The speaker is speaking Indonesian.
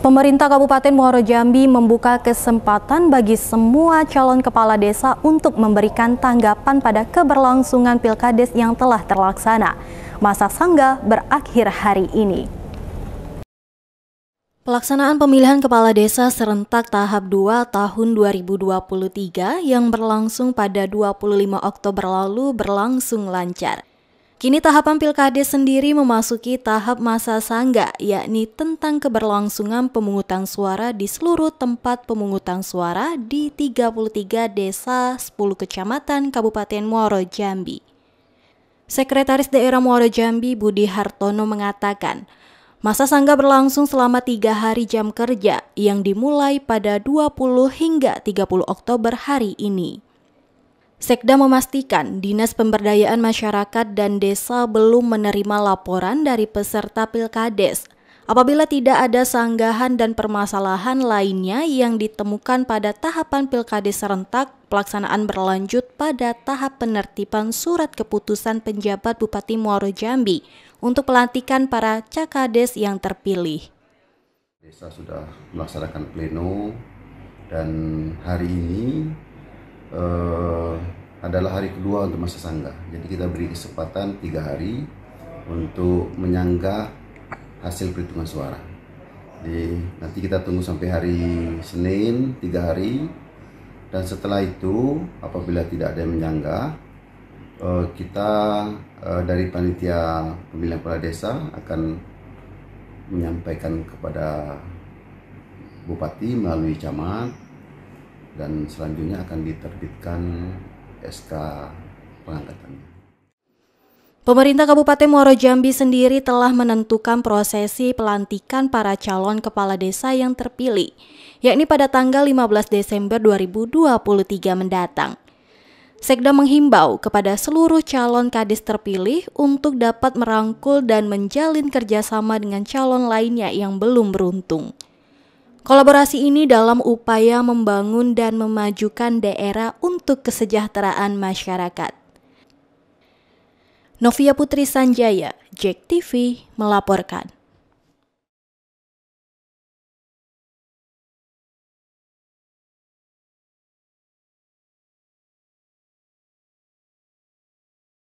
Pemerintah Kabupaten Muaro Jambi membuka kesempatan bagi semua calon kepala desa untuk memberikan tanggapan pada keberlangsungan pilkades yang telah terlaksana. Masa sangga berakhir hari ini. Pelaksanaan pemilihan kepala desa serentak tahap 2 tahun 2023 yang berlangsung pada 25 Oktober lalu berlangsung lancar. Kini tahapan pilkades sendiri memasuki tahap masa sangga, yakni tentang keberlangsungan pemungutan suara di seluruh tempat pemungutan suara di 33 desa 10 kecamatan Kabupaten Muaro Jambi. Sekretaris Daerah Muaro Jambi Budi Hartono mengatakan, masa sangga berlangsung selama tiga hari jam kerja yang dimulai pada 20 hingga 30 Oktober hari ini. Sekda memastikan Dinas Pemberdayaan Masyarakat dan Desa belum menerima laporan dari peserta Pilkades apabila tidak ada sanggahan dan permasalahan lainnya yang ditemukan pada tahapan Pilkades serentak pelaksanaan berlanjut pada tahap penertiban surat keputusan penjabat Bupati Muaro Jambi untuk pelantikan para Cakades yang terpilih. Desa sudah melaksanakan pleno dan hari ini eh, adalah hari kedua untuk masa sanggah. Jadi kita beri kesempatan tiga hari untuk menyanggah hasil perhitungan suara. Jadi nanti kita tunggu sampai hari Senin tiga hari dan setelah itu apabila tidak ada yang menyanggah eh, kita eh, dari panitia pemilihan kepala desa akan menyampaikan kepada bupati melalui camat dan selanjutnya akan diterbitkan SK pengangkatannya. Pemerintah Kabupaten Muaro Jambi sendiri telah menentukan prosesi pelantikan para calon kepala desa yang terpilih, yakni pada tanggal 15 Desember 2023 mendatang. Sekda menghimbau kepada seluruh calon kadis terpilih untuk dapat merangkul dan menjalin kerjasama dengan calon lainnya yang belum beruntung. Kolaborasi ini dalam upaya membangun dan memajukan daerah untuk kesejahteraan masyarakat. Novia Putri Sanjaya, Jack TV melaporkan.